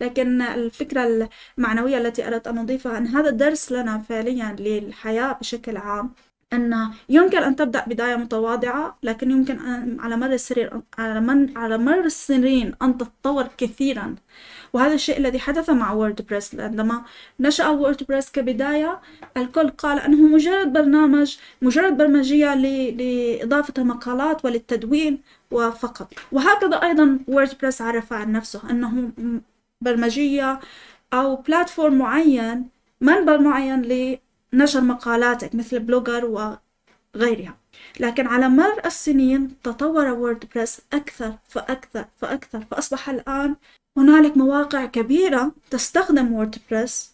لكن الفكرة المعنوية التي أردت أن أضيفها أن هذا الدرس لنا فعليا للحياة بشكل عام أن يمكن أن تبدأ بداية متواضعة لكن يمكن أن على مر السرير على, من على مر السنين أن تتطور كثيرا وهذا الشيء الذي حدث مع ووردبريس عندما نشأ ووردبريس كبداية الكل قال أنه مجرد برنامج مجرد برمجية لإضافة المقالات وللتدوين وفقط وهكذا أيضا ووردبريس عرف عن نفسه أنه برمجية أو بلاتفورم معين منبر معين لنشر مقالاتك مثل بلوجر وغيرها لكن على مر السنين تطور ووردبريس أكثر فأكثر فأكثر فأصبح الآن هنالك مواقع كبيرة تستخدم ووردبريس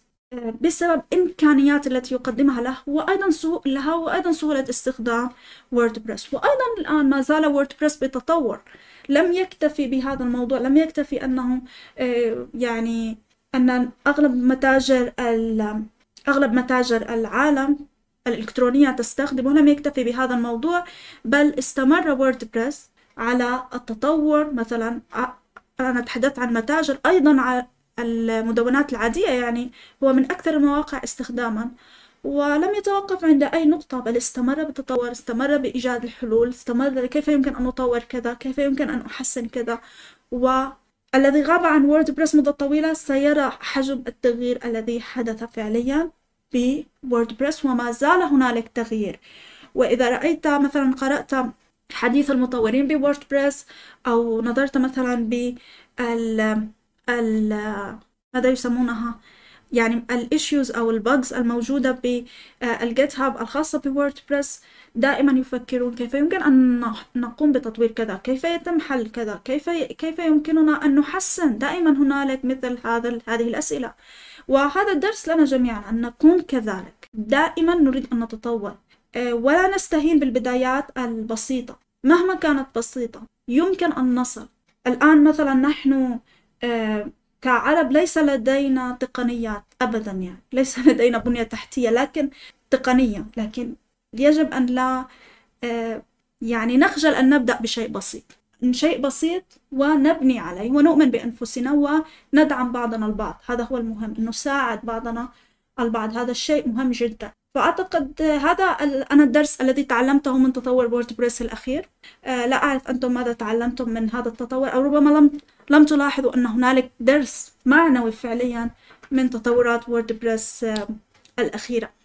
بسبب إمكانيات التي يقدمها له وأيضا سهو لها وأيضا سهولة استخدام ووردبريس وأيضا الآن ما زال ووردبريس بتطور لم يكتفي بهذا الموضوع لم يكتفي أنه آه، يعني أن أغلب متاجر أغلب متاجر العالم الإلكترونية تستخدمه لم يكتفي بهذا الموضوع بل استمر ووردبريس على التطور مثلا أنا تحدثت عن متاجر أيضا المدونات العادية يعني هو من أكثر المواقع استخداما ولم يتوقف عند أي نقطة بل استمر بالتطور استمر بإيجاد الحلول استمر كيف يمكن أن أطور كذا كيف يمكن أن أحسن كذا والذي غاب عن ووردبريس مدة طويلة سيرى حجم التغيير الذي حدث فعليا بووردبريس وما زال هنالك تغيير وإذا رأيت مثلا قرأت حديث المطورين بووردبريس أو نظرت مثلا بال ماذا يسمونها يعني الإيشيوز أو البجز الموجودة بالجيت آه، هاب الخاصة بووردبريس دائما يفكرون كيف يمكن أن نقوم بتطوير كذا كيف يتم حل كذا كيف كيف يمكننا أن نحسن دائما هنالك مثل هذا هذه الأسئلة وهذا الدرس لنا جميعا أن نكون كذلك دائما نريد أن نتطور آه، ولا نستهين بالبدايات البسيطة مهما كانت بسيطة يمكن أن نصل الآن مثلا نحن آه، كعرب ليس لدينا تقنيات أبدا يعني ليس لدينا بنية تحتية لكن تقنية لكن يجب أن لا آه، يعني نخجل أن نبدأ بشيء بسيط شيء بسيط ونبني عليه ونؤمن بأنفسنا وندعم بعضنا البعض هذا هو المهم نساعد بعضنا البعض هذا الشيء مهم جدا فأعتقد هذا أنا الدرس الذي تعلمته من تطور ووردبريس الأخير آه، لا أعرف أنتم ماذا تعلمتم من هذا التطور أو ربما لم لم تلاحظوا أن هنالك درس معنوي فعليا من تطورات ووردبريس آه، الأخيرة